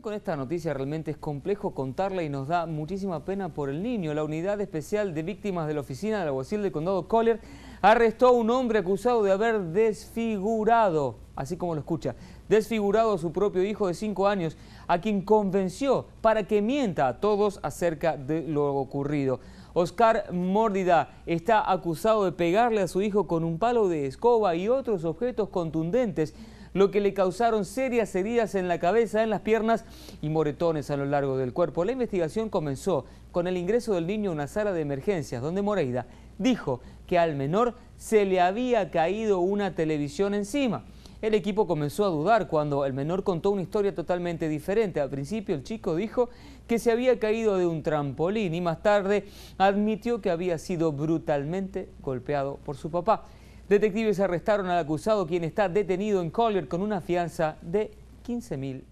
con esta noticia, realmente es complejo contarla y nos da muchísima pena por el niño. La unidad especial de víctimas de la oficina del alguacil del condado Coller arrestó a un hombre acusado de haber desfigurado, así como lo escucha, desfigurado a su propio hijo de 5 años, a quien convenció para que mienta a todos acerca de lo ocurrido. Oscar Mórdida está acusado de pegarle a su hijo con un palo de escoba y otros objetos contundentes lo que le causaron serias heridas en la cabeza, en las piernas y moretones a lo largo del cuerpo. La investigación comenzó con el ingreso del niño a una sala de emergencias, donde Moreida dijo que al menor se le había caído una televisión encima. El equipo comenzó a dudar cuando el menor contó una historia totalmente diferente. Al principio el chico dijo que se había caído de un trampolín y más tarde admitió que había sido brutalmente golpeado por su papá. Detectives arrestaron al acusado, quien está detenido en Collier con una fianza de 15 mil